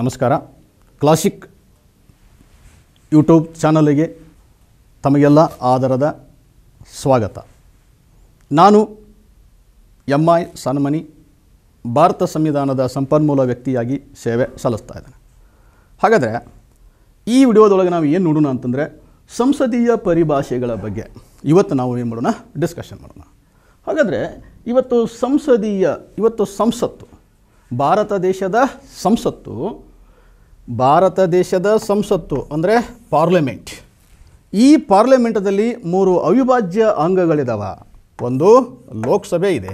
ನಮಸ್ಕಾರ classic YouTube ಚಾನಲಿಗೆ ತಮಗೆಲ್ಲ ಆದರದ ಸ್ವಾಗತ ನಾನು ಎಂ ಐ ಸನ್ಮನಿ ಭಾರತ ಸಂವಿಧಾನದ ಸಂಪನ್ಮೂಲ ವ್ಯಕ್ತಿಯಾಗಿ ಸೇವೆ ಸಲ್ಲಿಸ್ತಾ ಇದ್ದೇನೆ ಹಾಗಾದರೆ ಈ ವಿಡಿಯೋದೊಳಗೆ ನಾವು ಏನು ನೋಡೋಣ ಅಂತಂದರೆ ಸಂಸದೀಯ ಪರಿಭಾಷೆಗಳ ಬಗ್ಗೆ ಇವತ್ತು ನಾವು ಏನು ಮಾಡೋಣ ಡಿಸ್ಕಷನ್ ಮಾಡೋಣ ಹಾಗಾದರೆ ಇವತ್ತು ಸಂಸದೀಯ ಇವತ್ತು ಸಂಸತ್ತು ಭಾರತ ದೇಶದ ಸಂಸತ್ತು ಭಾರತ ದೇಶದ ಸಂಸತ್ತು ಅಂದರೆ ಪಾರ್ಲಿಮೆಂಟ್ ಈ ಪಾರ್ಲಿಮೆಂಟದಲ್ಲಿ ಮೂರು ಅವಿಭಾಜ್ಯ ಅಂಗಗಳಿದಾವೆ ಒಂದು ಲೋಕಸಭೆ ಇದೆ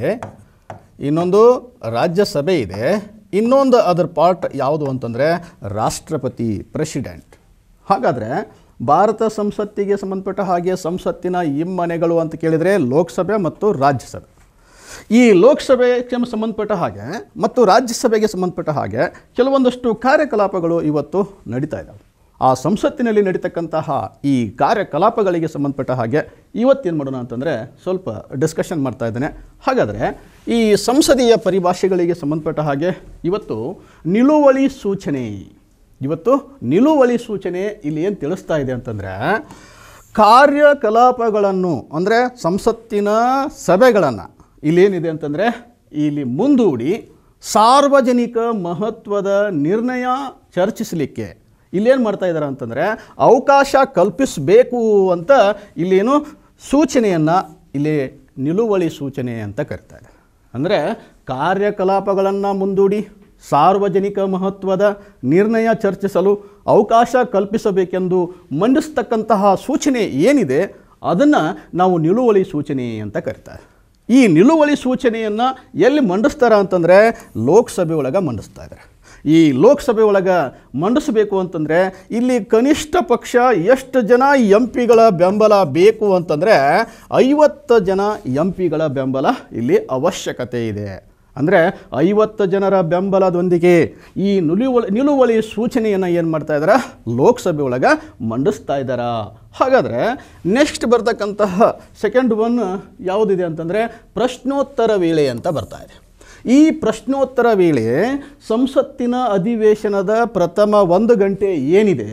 ಇನ್ನೊಂದು ರಾಜ್ಯಸಭೆ ಇದೆ ಇನ್ನೊಂದು ಅದರ ಪಾರ್ಟ್ ಯಾವುದು ಅಂತಂದರೆ ರಾಷ್ಟ್ರಪತಿ ಪ್ರೆಸಿಡೆಂಟ್ ಹಾಗಾದರೆ ಭಾರತ ಸಂಸತ್ತಿಗೆ ಸಂಬಂಧಪಟ್ಟ ಹಾಗೆ ಸಂಸತ್ತಿನ ಇಮ್ಮನೆಗಳು ಅಂತ ಕೇಳಿದರೆ ಲೋಕಸಭೆ ಮತ್ತು ರಾಜ್ಯಸಭೆ ಈ ಲೋಕಸಭೆಗೆ ಸಂಬಂಧಪಟ್ಟ ಹಾಗೆ ಮತ್ತು ರಾಜ್ಯಸಭೆಗೆ ಸಂಬಂಧಪಟ್ಟ ಹಾಗೆ ಕೆಲವೊಂದಷ್ಟು ಕಾರ್ಯಕಲಾಪಗಳು ಇವತ್ತು ನಡೀತಾ ಇದ್ದಾವೆ ಆ ಸಂಸತ್ತಿನಲ್ಲಿ ನಡೀತಕ್ಕಂತಹ ಈ ಕಾರ್ಯಕಲಾಪಗಳಿಗೆ ಸಂಬಂಧಪಟ್ಟ ಹಾಗೆ ಇವತ್ತೇನು ಮಾಡೋಣ ಅಂತಂದರೆ ಸ್ವಲ್ಪ ಡಿಸ್ಕಷನ್ ಮಾಡ್ತಾ ಇದ್ದೇನೆ ಹಾಗಾದರೆ ಈ ಸಂಸದೀಯ ಪರಿಭಾಷೆಗಳಿಗೆ ಸಂಬಂಧಪಟ್ಟ ಹಾಗೆ ಇವತ್ತು ನಿಲುವಳಿ ಸೂಚನೆ ಇವತ್ತು ನಿಲುವಳಿ ಸೂಚನೆ ಇಲ್ಲಿ ಏನು ತಿಳಿಸ್ತಾ ಇದೆ ಅಂತಂದರೆ ಕಾರ್ಯಕಲಾಪಗಳನ್ನು ಅಂದರೆ ಸಂಸತ್ತಿನ ಸಭೆಗಳನ್ನು ಇಲ್ಲೇನಿದೆ ಅಂತಂದರೆ ಇಲ್ಲಿ ಮುಂದೂಡಿ ಸಾರ್ವಜನಿಕ ಮಹತ್ವದ ನಿರ್ಣಯ ಚರ್ಚಿಸಲಿಕ್ಕೆ ಇಲ್ಲೇನು ಮಾಡ್ತಾ ಇದ್ದಾರೆ ಅಂತಂದರೆ ಅವಕಾಶ ಕಲ್ಪಿಸಬೇಕು ಅಂತ ಇಲ್ಲೇನು ಸೂಚನೆಯನ್ನು ಇಲ್ಲಿ ನಿಲುವಳಿ ಸೂಚನೆ ಅಂತ ಕರಿತಾರೆ ಅಂದರೆ ಕಾರ್ಯಕಲಾಪಗಳನ್ನು ಮುಂದೂಡಿ ಸಾರ್ವಜನಿಕ ಮಹತ್ವದ ನಿರ್ಣಯ ಚರ್ಚಿಸಲು ಅವಕಾಶ ಕಲ್ಪಿಸಬೇಕೆಂದು ಮಂಡಿಸ್ತಕ್ಕಂತಹ ಸೂಚನೆ ಏನಿದೆ ಅದನ್ನು ನಾವು ನಿಲುವಳಿ ಸೂಚನೆ ಅಂತ ಕರಿತಾರೆ ಈ ನಿಲುವಳಿ ಸೂಚನೆಯನ್ನು ಎಲ್ಲಿ ಮಂಡಿಸ್ತಾರ ಅಂತಂದರೆ ಲೋಕಸಭೆ ಒಳಗೆ ಮಂಡಿಸ್ತಾ ಇದ್ದಾರೆ ಈ ಲೋಕಸಭೆ ಒಳಗೆ ಮಂಡಿಸಬೇಕು ಅಂತಂದರೆ ಇಲ್ಲಿ ಕನಿಷ್ಠ ಪಕ್ಷ ಎಷ್ಟು ಜನ ಎಂ ಪಿಗಳ ಬೆಂಬಲ ಬೇಕು ಅಂತಂದರೆ ಐವತ್ತು ಜನ ಎಂ ಪಿಗಳ ಬೆಂಬಲ ಇಲ್ಲಿ ಅವಶ್ಯಕತೆ ಇದೆ ಅಂದರೆ ಐವತ್ತು ಜನರ ಬೆಂಬಲದೊಂದಿಗೆ ಈ ನಿಲುವಳಿ ನಿಲುವಳಿ ಸೂಚನೆಯನ್ನು ಏನು ಮಾಡ್ತಾ ಇದ್ದಾರೆ ಲೋಕಸಭೆ ಒಳಗೆ ಮಂಡಿಸ್ತಾ ಇದ್ದಾರ ಹಾಗಾದರೆ ನೆಕ್ಸ್ಟ್ ಬರ್ತಕ್ಕಂತಹ ಸೆಕೆಂಡ್ ಒನ್ ಯಾವುದಿದೆ ಅಂತಂದರೆ ಪ್ರಶ್ನೋತ್ತರ ವೇಳೆ ಅಂತ ಬರ್ತಾ ಇದೆ ಈ ಪ್ರಶ್ನೋತ್ತರ ವೇಳೆ ಸಂಸತ್ತಿನ ಅಧಿವೇಶನದ ಪ್ರಥಮ ಒಂದು ಗಂಟೆ ಏನಿದೆ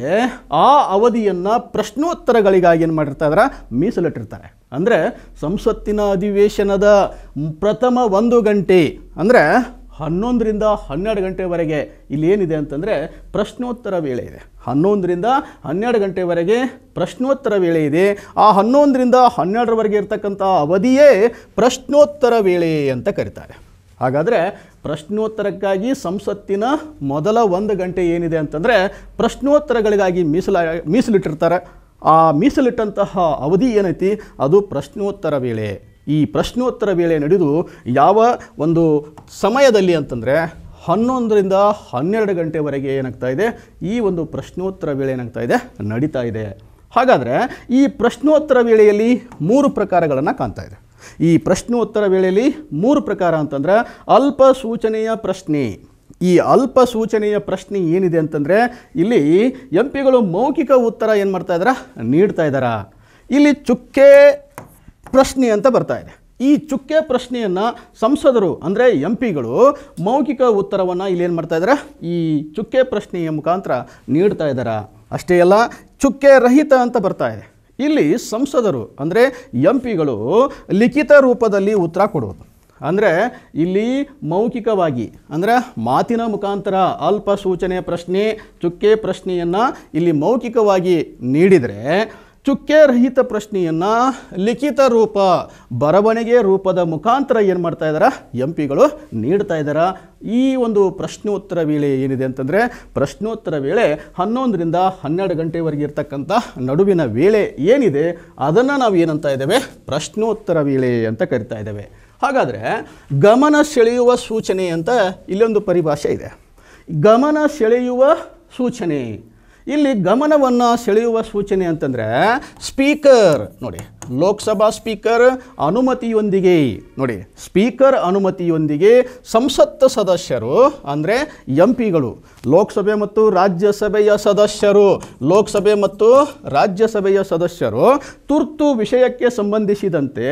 ಆ ಅವಧಿಯನ್ನು ಪ್ರಶ್ನೋತ್ತರಗಳಿಗಾಗಿ ಏನು ಮಾಡಿರ್ತಾ ಮೀಸಲಿಟ್ಟಿರ್ತಾರೆ ಅಂದರೆ ಸಂಸತ್ತಿನ ಅಧಿವೇಶನದ ಪ್ರಥಮ ಒಂದು ಗಂಟೆ ಅಂದರೆ ಹನ್ನೊಂದರಿಂದ ಹನ್ನೆರಡು ಗಂಟೆವರೆಗೆ ಇಲ್ಲೇನಿದೆ ಅಂತಂದರೆ ಪ್ರಶ್ನೋತ್ತರ ವೇಳೆ ಇದೆ ಹನ್ನೊಂದರಿಂದ ಹನ್ನೆರಡು ಗಂಟೆವರೆಗೆ ಪ್ರಶ್ನೋತ್ತರ ವೇಳೆ ಇದೆ ಆ ಹನ್ನೊಂದರಿಂದ ಹನ್ನೆರಡರವರೆಗೆ ಇರತಕ್ಕಂಥ ಅವಧಿಯೇ ಪ್ರಶ್ನೋತ್ತರ ವೇಳೆ ಅಂತ ಕರೀತಾರೆ ಹಾಗಾದರೆ ಪ್ರಶ್ನೋತ್ತರಕ್ಕಾಗಿ ಸಂಸತ್ತಿನ ಮೊದಲ ಒಂದು ಗಂಟೆ ಏನಿದೆ ಅಂತಂದರೆ ಪ್ರಶ್ನೋತ್ತರಗಳಿಗಾಗಿ ಮೀಸಲ ಮೀಸಲಿಟ್ಟಿರ್ತಾರೆ ಆ ಮೀಸಲಿಟ್ಟಂತಹ ಅವಧಿ ಏನೈತಿ ಅದು ಪ್ರಶ್ನೋತ್ತರ ವೇಳೆ ಈ ಪ್ರಶ್ನೋತ್ತರ ವೇಳೆ ನಡೆದು ಯಾವ ಒಂದು ಸಮಯದಲ್ಲಿ ಅಂತಂದರೆ ಹನ್ನೊಂದರಿಂದ ಹನ್ನೆರಡು ಗಂಟೆವರೆಗೆ ಏನಾಗ್ತಾ ಇದೆ ಈ ಒಂದು ಪ್ರಶ್ನೋತ್ತರ ವೇಳೆ ಏನಾಗ್ತಾ ಇದೆ ನಡೀತಾ ಇದೆ ಹಾಗಾದರೆ ಈ ಪ್ರಶ್ನೋತ್ತರ ವೇಳೆಯಲ್ಲಿ ಮೂರು ಪ್ರಕಾರಗಳನ್ನು ಕಾಣ್ತಾ ಇದೆ ಈ ಪ್ರಶ್ನೋತ್ತರ ವೇಳೆಯಲ್ಲಿ ಮೂರು ಪ್ರಕಾರ ಅಂತಂದರೆ ಅಲ್ಪ ಸೂಚನೆಯ ಪ್ರಶ್ನೆ ಈ ಅಲ್ಪ ಸೂಚನೆಯ ಪ್ರಶ್ನೆ ಏನಿದೆ ಅಂತಂದರೆ ಇಲ್ಲಿ ಎಂ ಪಿಗಳು ಮೌಖಿಕ ಉತ್ತರ ಏನು ಮಾಡ್ತಾ ಇದ್ದಾರ ನೀಡ್ತಾ ಇದ್ದಾರಾ ಇಲ್ಲಿ ಚುಕ್ಕೆ ಪ್ರಶ್ನೆ ಅಂತ ಬರ್ತಾ ಇದೆ ಈ ಚುಕ್ಕೆ ಪ್ರಶ್ನೆಯನ್ನು ಸಂಸದರು ಅಂದರೆ ಎಂ ಪಿಗಳು ಮೌಖಿಕ ಉತ್ತರವನ್ನು ಇಲ್ಲಿ ಏನು ಮಾಡ್ತಾ ಇದ್ದಾರೆ ಈ ಚುಕ್ಕೆ ಪ್ರಶ್ನೆಯ ಮುಖಾಂತರ ನೀಡ್ತಾ ಇದ್ದಾರಾ ಅಷ್ಟೇ ಅಲ್ಲ ಚುಕ್ಕೆ ರಹಿತ ಅಂತ ಬರ್ತಾ ಇದೆ ಇಲ್ಲಿ ಸಂಸದರು ಅಂದರೆ ಎಂ ಪಿಗಳು ಲಿಖಿತ ರೂಪದಲ್ಲಿ ಉತ್ತರ ಕೊಡುವುದು ಅಂದರೆ ಇಲ್ಲಿ ಮೌಖಿಕವಾಗಿ ಅಂದರೆ ಮಾತಿನ ಮುಖಾಂತರ ಅಲ್ಪ ಸೂಚನೆ ಪ್ರಶ್ನೆ ಚುಕ್ಕೆ ಪ್ರಶ್ನೆಯನ್ನು ಇಲ್ಲಿ ಮೌಖಿಕವಾಗಿ ನೀಡಿದರೆ ಚುಕ್ಕೆ ರಹಿತ ಪ್ರಶ್ನೆಯನ್ನು ಲಿಖಿತ ರೂಪ ಬರವಣಿಗೆ ರೂಪದ ಮುಖಾಂತರ ಏನು ಮಾಡ್ತಾ ಇದ್ದಾರೆ ಎಂ ಪಿಗಳು ನೀಡ್ತಾ ಇದ್ದಾರೆ ಈ ಒಂದು ಪ್ರಶ್ನೋತ್ತರ ವೇಳೆ ಏನಿದೆ ಅಂತಂದರೆ ಪ್ರಶ್ನೋತ್ತರ ವೇಳೆ ಹನ್ನೊಂದರಿಂದ ಹನ್ನೆರಡು ಗಂಟೆವರೆಗೆ ಇರ್ತಕ್ಕಂಥ ನಡುವಿನ ವೇಳೆ ಏನಿದೆ ಅದನ್ನು ನಾವು ಏನಂತ ಇದ್ದೇವೆ ಪ್ರಶ್ನೋತ್ತರ ವೇಳೆ ಅಂತ ಕರಿತಾ ಇದ್ದೇವೆ ಹಾಗಾದರೆ ಗಮನ ಸೆಳೆಯುವ ಸೂಚನೆ ಅಂತ ಇಲ್ಲೊಂದು ಪರಿಭಾಷೆ ಇದೆ ಗಮನ ಸೆಳೆಯುವ ಸೂಚನೆ ಇಲ್ಲಿ ಗಮನವನ್ನು ಸೆಳೆಯುವ ಸೂಚನೆ ಅಂತಂದರೆ ಸ್ಪೀಕರ್ ನೋಡಿ ಲೋಕಸಭಾ ಸ್ಪೀಕರ್ ಅನುಮತಿಯೊಂದಿಗೆ ನೋಡಿ ಸ್ಪೀಕರ್ ಅನುಮತಿಯೊಂದಿಗೆ ಸಂಸತ್ ಸದಸ್ಯರು ಅಂದರೆ ಎಂ ಪಿಗಳು ಲೋಕಸಭೆ ಮತ್ತು ರಾಜ್ಯಸಭೆಯ ಸದಸ್ಯರು ಲೋಕಸಭೆ ಮತ್ತು ರಾಜ್ಯಸಭೆಯ ಸದಸ್ಯರು ತುರ್ತು ವಿಷಯಕ್ಕೆ ಸಂಬಂಧಿಸಿದಂತೆ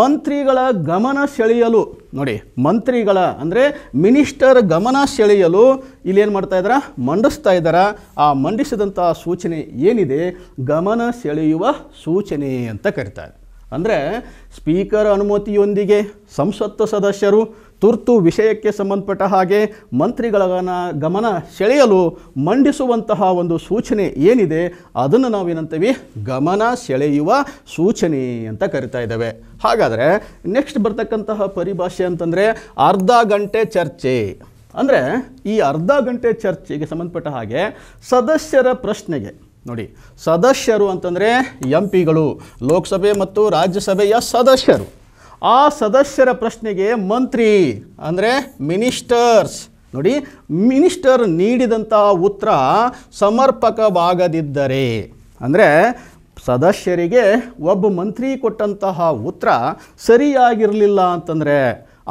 ಮಂತ್ರಿಗಳ ಗಮನ ಸೆಳೆಯಲು ನೋಡಿ ಮಂತ್ರಿಗಳ ಅಂದರೆ ಮಿನಿಸ್ಟರ್ ಗಮನ ಸೆಳೆಯಲು ಇಲ್ಲೇನು ಮಾಡ್ತಾ ಇದ್ದಾರ ಮಂಡಿಸ್ತಾ ಇದ್ದಾರ ಆ ಮಂಡಿಸಿದಂಥ ಸೂಚನೆ ಏನಿದೆ ಗಮನ ಸೆಳೆಯುವ ಸೂಚನೆ ಅಂತ ಕರೀತಾರೆ ಇದೆ ಅಂದರೆ ಸ್ಪೀಕರ್ ಅನುಮತಿಯೊಂದಿಗೆ ಸಂಸತ್ತು ಸದಸ್ಯರು ತುರ್ತು ವಿಷಯಕ್ಕೆ ಸಂಬಂಧಪಟ್ಟ ಹಾಗೆ ಮಂತ್ರಿಗಳ ಗಮನ ಸೆಳೆಯಲು ಮಂಡಿಸುವಂತಹ ಒಂದು ಸೂಚನೆ ಏನಿದೆ ಅದನ್ನು ನಾವೇನಂತೀವಿ ಗಮನ ಸೆಳೆಯುವ ಸೂಚನೆ ಅಂತ ಕರಿತಾ ಇದ್ದೇವೆ ಹಾಗಾದರೆ ನೆಕ್ಸ್ಟ್ ಬರ್ತಕ್ಕಂತಹ ಪರಿಭಾಷೆ ಅಂತಂದರೆ ಅರ್ಧ ಗಂಟೆ ಚರ್ಚೆ ಅಂದರೆ ಈ ಅರ್ಧ ಗಂಟೆ ಚರ್ಚೆಗೆ ಸಂಬಂಧಪಟ್ಟ ಹಾಗೆ ಸದಸ್ಯರ ಪ್ರಶ್ನೆಗೆ ನೋಡಿ ಸದಸ್ಯರು ಅಂತಂದರೆ ಎಂ ಪಿಗಳು ಲೋಕಸಭೆ ಮತ್ತು ರಾಜ್ಯಸಭೆಯ ಸದಸ್ಯರು ಆ ಸದಸ್ಯರ ಪ್ರಶ್ನೆಗೆ ಮಂತ್ರಿ ಅಂದರೆ ಮಿನಿಸ್ಟರ್ಸ್ ನೋಡಿ ಮಿನಿಸ್ಟರ್ ನೀಡಿದಂಥ ಉತ್ತರ ಸಮರ್ಪಕವಾಗದಿದ್ದರೆ ಅಂದರೆ ಸದಸ್ಯರಿಗೆ ಒಬ್ಬ ಮಂತ್ರಿ ಕೊಟ್ಟಂತಹ ಉತ್ತರ ಸರಿಯಾಗಿರಲಿಲ್ಲ ಅಂತಂದರೆ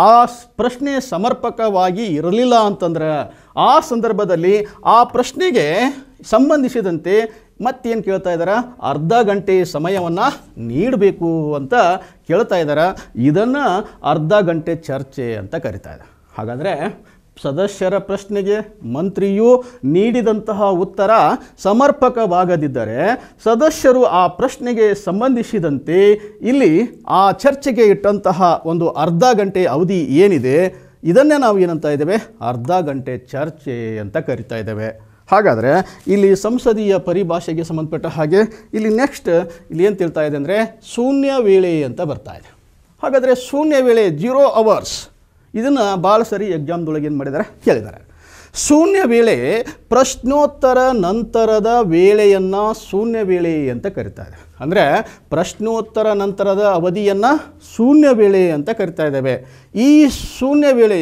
ಆ ಪ್ರಶ್ನೆ ಸಮರ್ಪಕವಾಗಿ ಇರಲಿಲ್ಲ ಅಂತಂದರೆ ಆ ಸಂದರ್ಭದಲ್ಲಿ ಆ ಪ್ರಶ್ನೆಗೆ ಸಂಬಂಧಿಸಿದಂತೆ ಮತ್ತೇನು ಕೇಳ್ತಾ ಇದ್ದಾರೆ ಅರ್ಧ ಗಂಟೆ ಸಮಯವನ್ನು ನೀಡಬೇಕು ಅಂತ ಕೇಳ್ತಾ ಇದ್ದಾರೆ ಇದನ್ನು ಅರ್ಧ ಗಂಟೆ ಚರ್ಚೆ ಅಂತ ಕರಿತಾ ಇದ್ದಾರೆ ಹಾಗಾದರೆ ಸದಸ್ಯರ ಪ್ರಶ್ನೆಗೆ ಮಂತ್ರಿಯು ನೀಡಿದಂತಹ ಉತ್ತರ ಸಮರ್ಪಕವಾಗದಿದ್ದರೆ ಸದಸ್ಯರು ಆ ಪ್ರಶ್ನೆಗೆ ಸಂಬಂಧಿಸಿದಂತೆ ಇಲ್ಲಿ ಆ ಚರ್ಚೆಗೆ ಇಟ್ಟಂತಹ ಒಂದು ಅರ್ಧ ಗಂಟೆ ಅವಧಿ ಏನಿದೆ ಇದನ್ನೇ ನಾವು ಏನಂತ ಇದ್ದೇವೆ ಅರ್ಧ ಗಂಟೆ ಚರ್ಚೆ ಅಂತ ಕರಿತಾ ಇದ್ದೇವೆ ಹಾಗಾದರೆ ಇಲ್ಲಿ ಸಂಸದೀಯ ಪರಿಭಾಷೆಗೆ ಸಂಬಂಧಪಟ್ಟ ಹಾಗೆ ಇಲ್ಲಿ ನೆಕ್ಸ್ಟ್ ಇಲ್ಲಿ ಏನು ತಿಳ್ತಾ ಇದೆ ಅಂದರೆ ಶೂನ್ಯ ವೇಳೆ ಅಂತ ಬರ್ತಾ ಇದೆ ಹಾಗಾದರೆ ಶೂನ್ಯ ವೇಳೆ ಜೀರೋ ಅವರ್ಸ್ ಇದನ್ನು ಭಾಳ ಸರಿ ಎಕ್ಸಾಮ್ದೊಳಗೆ ಏನು ಮಾಡಿದ್ದಾರೆ ಕೇಳಿದ್ದಾರೆ ಶೂನ್ಯ ವೇಳೆ ಪ್ರಶ್ನೋತ್ತರ ನಂತರದ ವೇಳೆಯನ್ನು ಶೂನ್ಯ ವೇಳೆ ಅಂತ ಕರಿತಾ ಇದೆ ಅಂದರೆ ಪ್ರಶ್ನೋತ್ತರ ನಂತರದ ಅವಧಿಯನ್ನು ಶೂನ್ಯ ವೇಳೆ ಅಂತ ಕರಿತಾ ಇದ್ದೇವೆ ಈ ಶೂನ್ಯ ವೇಳೆ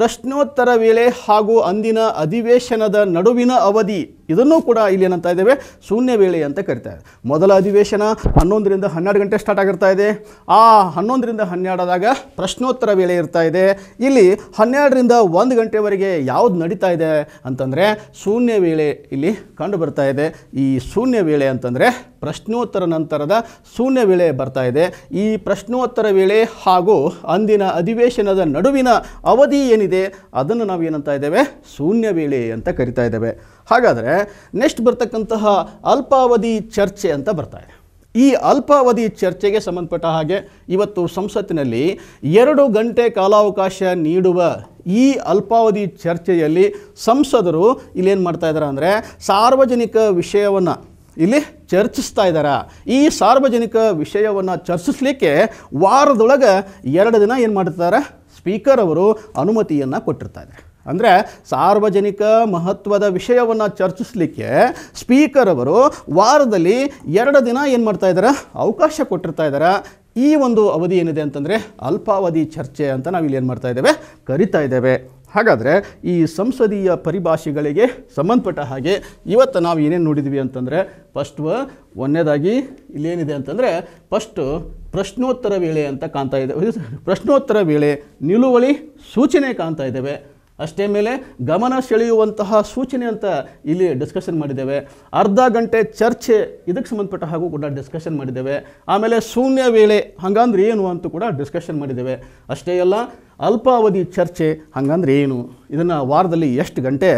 ಪ್ರಶ್ನೋತ್ತರ ವೇಳೆ ಹಾಗೂ ಅಂದಿನ ಅಧಿವೇಶನದ ನಡುವಿನ ಅವಧಿ ಇದನ್ನು ಕೂಡ ಇಲ್ಲಿ ಏನಂತ ಇದ್ದೇವೆ ಶೂನ್ಯ ವೇಳೆ ಅಂತ ಕರಿತಾರೆ ಮೊದಲ ಅಧಿವೇಶನ ಹನ್ನೊಂದರಿಂದ ಹನ್ನೆರಡು ಗಂಟೆ ಸ್ಟಾರ್ಟ್ ಆಗಿರ್ತಾ ಇದೆ ಆ ಹನ್ನೊಂದರಿಂದ ಹನ್ನೆರಡಾದಾಗ ಪ್ರಶ್ನೋತ್ತರ ವೇಳೆ ಇರ್ತಾ ಇದೆ ಇಲ್ಲಿ ಹನ್ನೆರಡರಿಂದ ಒಂದು ಗಂಟೆವರೆಗೆ ಯಾವುದು ನಡೀತಾ ಇದೆ ಅಂತಂದರೆ ಶೂನ್ಯ ವೇಳೆ ಇಲ್ಲಿ ಕಂಡು ಬರ್ತಾ ಇದೆ ಈ ಶೂನ್ಯ ವೇಳೆ ಅಂತಂದರೆ ಪ್ರಶ್ನೋತ್ತರ ನಂತರದ ಶೂನ್ಯ ವೇಳೆ ಬರ್ತಾ ಇದೆ ಈ ಪ್ರಶ್ನೋತ್ತರ ವೇಳೆ ಹಾಗೂ ಅಂದಿನ ಅಧಿವೇಶನದ ನಡುವಿನ ಅವಧಿ ಏನಿದೆ ಏನಿದೆ ಅದನ್ನು ನಾವು ಏನಂತ ಇದ್ದೇವೆ ಶೂನ್ಯ ವೇಳೆ ಅಂತ ಕರಿತಾ ಇದ್ದೇವೆ ಹಾಗಾದರೆ ನೆಕ್ಸ್ಟ್ ಬರ್ತಕ್ಕಂತಹ ಅಲ್ಪಾವಧಿ ಚರ್ಚೆ ಅಂತ ಬರ್ತಾ ಇದೆ ಈ ಅಲ್ಪಾವಧಿ ಚರ್ಚೆಗೆ ಸಂಬಂಧಪಟ್ಟ ಹಾಗೆ ಇವತ್ತು ಸಂಸತ್ತಿನಲ್ಲಿ ಎರಡು ಗಂಟೆ ಕಾಲಾವಕಾಶ ನೀಡುವ ಈ ಅಲ್ಪಾವಧಿ ಚರ್ಚೆಯಲ್ಲಿ ಸಂಸದರು ಇಲ್ಲೇನು ಮಾಡ್ತಾ ಇದ್ದಾರೆ ಅಂದರೆ ಸಾರ್ವಜನಿಕ ವಿಷಯವನ್ನು ಇಲ್ಲಿ ಚರ್ಚಿಸ್ತಾ ಇದ್ದಾರೆ ಈ ಸಾರ್ವಜನಿಕ ವಿಷಯವನ್ನು ಚರ್ಚಿಸಲಿಕ್ಕೆ ವಾರದೊಳಗೆ ಎರಡು ದಿನ ಏನು ಮಾಡ್ತಾರೆ ಸ್ಪೀಕರ್ ಅವರು ಅನುಮತಿಯನ್ನು ಕೊಟ್ಟಿರ್ತಾರೆ ಅಂದರೆ ಸಾರ್ವಜನಿಕ ಮಹತ್ವದ ವಿಷಯವನ್ನು ಚರ್ಚಿಸಲಿಕ್ಕೆ ಸ್ಪೀಕರ್ ಅವರು ವಾರದಲ್ಲಿ ಎರಡು ದಿನ ಏನು ಮಾಡ್ತಾ ಇದ್ದಾರೆ ಅವಕಾಶ ಕೊಟ್ಟಿರ್ತಾ ಇದ್ದಾರೆ ಈ ಒಂದು ಅವಧಿ ಏನಿದೆ ಅಂತಂದರೆ ಅಲ್ಪಾವಧಿ ಚರ್ಚೆ ಅಂತ ನಾವಿಲ್ಲಿ ಏನು ಮಾಡ್ತಾ ಇದ್ದೇವೆ ಕರಿತಾ ಇದ್ದೇವೆ ಹಾಗಾದರೆ ಈ ಸಂಸದೀಯ ಪರಿಭಾಷೆಗಳಿಗೆ ಸಂಬಂಧಪಟ್ಟ ಹಾಗೆ ಇವತ್ತು ನಾವು ಏನೇನು ನೋಡಿದ್ವಿ ಅಂತಂದರೆ ಫಸ್ಟ್ ಒಂದನೇದಾಗಿ ಇಲ್ಲೇನಿದೆ ಅಂತಂದರೆ ಫಸ್ಟು ಪ್ರಶ್ನೋತ್ತರ ವೇಳೆ ಅಂತ ಕಾಣ್ತಾ ಇದೆ ಪ್ರಶ್ನೋತ್ತರ ವೇಳೆ ನಿಲುವಳಿ ಸೂಚನೆ ಕಾಣ್ತಾ ಇದ್ದೇವೆ ಅಷ್ಟೇ ಮೇಲೆ ಗಮನ ಸೆಳೆಯುವಂತಹ ಸೂಚನೆ ಅಂತ ಇಲ್ಲಿ ಡಿಸ್ಕಷನ್ ಮಾಡಿದ್ದೇವೆ ಅರ್ಧ ಗಂಟೆ ಚರ್ಚೆ ಇದಕ್ಕೆ ಸಂಬಂಧಪಟ್ಟ ಹಾಗೂ ಕೂಡ ಡಿಸ್ಕಷನ್ ಮಾಡಿದ್ದೇವೆ ಆಮೇಲೆ ಶೂನ್ಯ ವೇಳೆ ಹಾಗಂದ್ರೆ ಏನು ಅಂತ ಕೂಡ ಡಿಸ್ಕಷನ್ ಮಾಡಿದ್ದೇವೆ ಅಷ್ಟೇ ಅಲ್ಲ ಅಲ್ಪಾವಧಿ ಚರ್ಚೆ ಹಾಗಂದ್ರೆ ಏನು ಇದನ್ನು ವಾರದಲ್ಲಿ ಎಷ್ಟು ಗಂಟೆ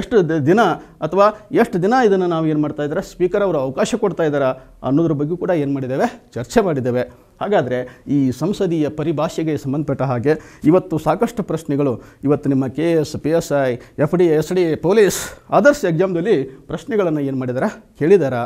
ಎಷ್ಟು ದಿನ ಅಥವಾ ಎಷ್ಟು ದಿನ ಇದನ್ನು ನಾವು ಏನು ಮಾಡ್ತಾ ಇದ್ದಾರೆ ಸ್ಪೀಕರ್ ಅವರು ಅವಕಾಶ ಕೊಡ್ತಾ ಇದ್ದಾರೆ ಅನ್ನೋದ್ರ ಬಗ್ಗೆ ಕೂಡ ಏನು ಮಾಡಿದ್ದೇವೆ ಚರ್ಚೆ ಮಾಡಿದ್ದೇವೆ ಹಾಗಾದರೆ ಈ ಸಂಸದೀಯ ಪರಿಭಾಷೆಗೆ ಸಂಬಂಧಪಟ್ಟ ಹಾಗೆ ಇವತ್ತು ಸಾಕಷ್ಟು ಪ್ರಶ್ನೆಗಳು ಇವತ್ತು ನಿಮ್ಮ K S P S I F D S D police others ಎಕ್ಸಾಮ್ದಲ್ಲಿ ಪ್ರಶ್ನೆಗಳನ್ನು ಏನು ಮಾಡಿದಾರ ಕೇಳಿದಾರ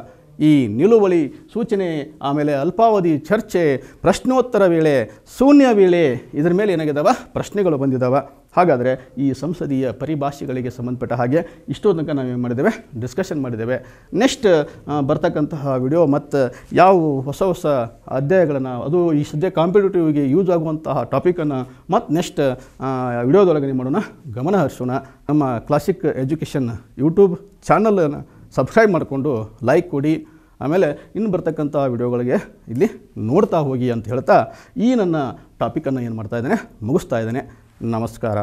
ಈ ನಿಲುವಳಿ ಸೂಚನೆ ಆಮೇಲೆ ಅಲ್ಪಾವಧಿ ಚರ್ಚೆ ಪ್ರಶ್ನೋತ್ತರ ವೇಳೆ ಶೂನ್ಯ ವೇಳೆ ಇದರ ಮೇಲೆ ಏನಾಗಿದ್ದಾವೆ ಪ್ರಶ್ನೆಗಳು ಬಂದಿದ್ದಾವೆ ಹಾಗಾದರೆ ಈ ಸಂಸದೀಯ ಪರಿಭಾಷೆಗಳಿಗೆ ಸಂಬಂಧಪಟ್ಟ ಹಾಗೆ ಇಷ್ಟೋ ತನಕ ನಾವೇನು ಮಾಡಿದ್ದೇವೆ ಡಿಸ್ಕಷನ್ ಮಾಡಿದ್ದೇವೆ ನೆಕ್ಸ್ಟ್ ಬರ್ತಕ್ಕಂತಹ ವಿಡಿಯೋ ಮತ್ತು ಯಾವ ಹೊಸ ಹೊಸ ಅಧ್ಯಾಯಗಳನ್ನು ಅದು ಈ ಸದ್ಯ ಕಾಂಪಿಟೇಟಿವ್ಗೆ ಯೂಸ್ ಆಗುವಂತಹ ಟಾಪಿಕನ್ನು ಮತ್ತು ನೆಕ್ಸ್ಟ್ ವಿಡಿಯೋದೊಳಗೆ ಮಾಡೋಣ ಗಮನ ಹರಿಸೋಣ ನಮ್ಮ ಕ್ಲಾಸಿಕ್ ಎಜುಕೇಷನ್ ಯೂಟ್ಯೂಬ್ ಚಾನಲನ್ನು ಸಬ್ಸ್ಕ್ರೈಬ್ ಮಾಡಿಕೊಂಡು ಲೈಕ್ ಕೊಡಿ ಆಮೇಲೆ ಇನ್ನು ಬರ್ತಕ್ಕಂಥ ವಿಡಿಯೋಗಳಿಗೆ ಇಲ್ಲಿ ನೋಡ್ತಾ ಹೋಗಿ ಅಂತ ಹೇಳ್ತಾ ಈ ನನ್ನ ಟಾಪಿಕನ್ನು ಏನು ಮಾಡ್ತಾ ಇದ್ದೇನೆ ಮುಗಿಸ್ತಾ ಇದ್ದೇನೆ ನಮಸ್ಕಾರ